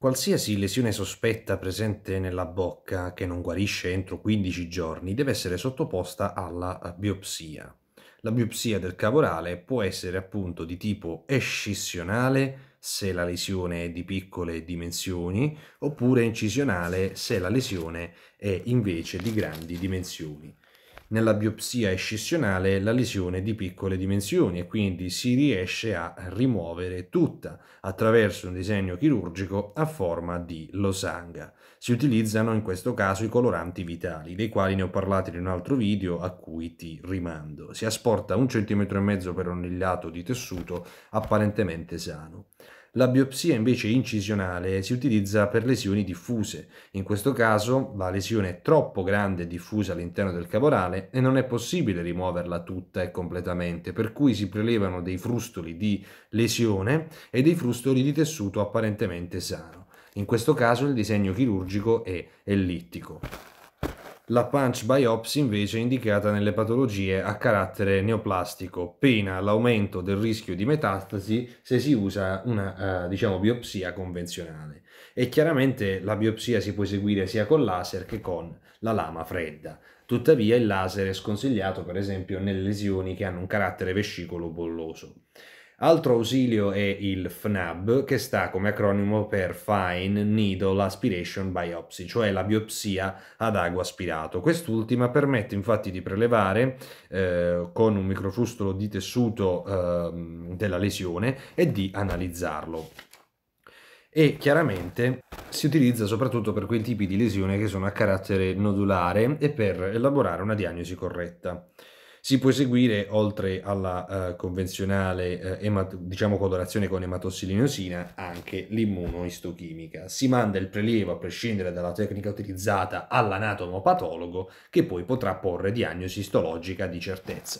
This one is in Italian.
Qualsiasi lesione sospetta presente nella bocca che non guarisce entro 15 giorni deve essere sottoposta alla eh, biopsia. La biopsia del caporale può essere appunto di tipo escissionale se la lesione è di piccole dimensioni oppure incisionale se la lesione è invece di grandi dimensioni nella biopsia escissionale la lesione di piccole dimensioni e quindi si riesce a rimuovere tutta attraverso un disegno chirurgico a forma di losanga. Si utilizzano in questo caso i coloranti vitali, dei quali ne ho parlato in un altro video a cui ti rimando. Si asporta un centimetro e mezzo per ogni lato di tessuto apparentemente sano. La biopsia invece incisionale si utilizza per lesioni diffuse. In questo caso la lesione è troppo grande e diffusa all'interno del caporale e non è possibile rimuoverla tutta e completamente, per cui si prelevano dei frustoli di lesione e dei frustoli di tessuto apparentemente sano. In questo caso il disegno chirurgico è ellittico. La punch biopsy invece è indicata nelle patologie a carattere neoplastico, pena l'aumento del rischio di metastasi se si usa una eh, diciamo, biopsia convenzionale. E chiaramente la biopsia si può eseguire sia con laser che con la lama fredda. Tuttavia il laser è sconsigliato per esempio nelle lesioni che hanno un carattere vescicolo bolloso. Altro ausilio è il FNAB, che sta come acronimo per Fine Needle Aspiration Biopsy, cioè la biopsia ad ago aspirato. Quest'ultima permette infatti di prelevare eh, con un microfrustolo di tessuto eh, della lesione e di analizzarlo e chiaramente si utilizza soprattutto per quei tipi di lesione che sono a carattere nodulare e per elaborare una diagnosi corretta si può eseguire oltre alla eh, convenzionale eh, emat- diciamo colorazione con ematossilinosina anche l'immunoistochimica. Si manda il prelievo a prescindere dalla tecnica utilizzata all'anatomopatologo che poi potrà porre diagnosi istologica di certezza.